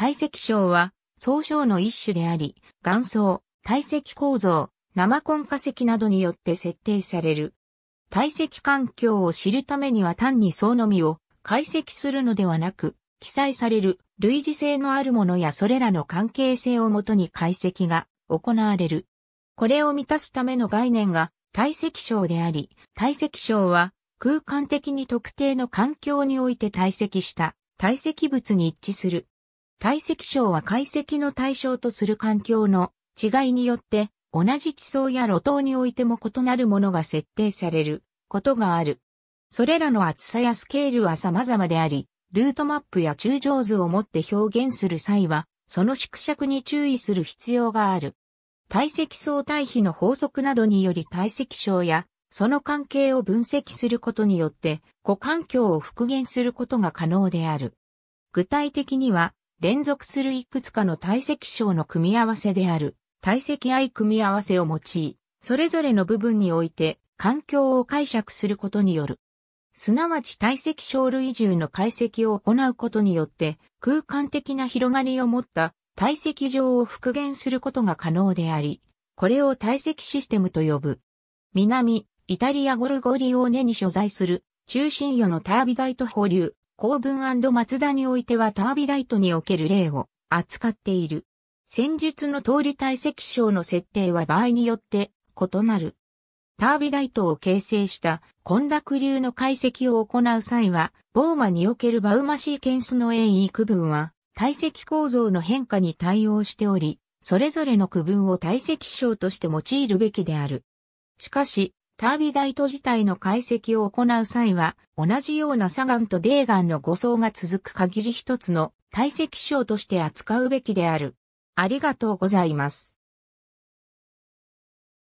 体積症は、総称の一種であり、岩層、体積構造、生根化石などによって設定される。体積環境を知るためには単に層のみを解析するのではなく、記載される類似性のあるものやそれらの関係性をもとに解析が行われる。これを満たすための概念が体積症であり、体積症は空間的に特定の環境において堆積した堆積物に一致する体積症は解析の対象とする環境の違いによって、同じ地層や路頭においても異なるものが設定されることがある。それらの厚さやスケールは様々であり、ルートマップや中上図をもって表現する際は、その縮尺に注意する必要がある。体積相対比の法則などにより体積症や、その関係を分析することによって、個環境を復元することが可能である。具体的には、連続するいくつかの体積小の組み合わせである、体積 I 組み合わせを用い、それぞれの部分において環境を解釈することによる。すなわち体積小類重の解析を行うことによって空間的な広がりを持った体積上を復元することが可能であり、これを体積システムと呼ぶ。南、イタリアゴルゴリオーネに所在する中心魚のタービダイト保留、公文松田においてはタービダイトにおける例を扱っている。戦術の通り体積小の設定は場合によって異なる。タービダイトを形成した混濁流の解析を行う際は、ボーマにおけるバウマシーケンスの AE 区分は、体積構造の変化に対応しており、それぞれの区分を体積小として用いるべきである。しかし、タービダイト自体の解析を行う際は、同じような砂岩と泥岩の誤層が続く限り一つの体積症として扱うべきである。ありがとうございます。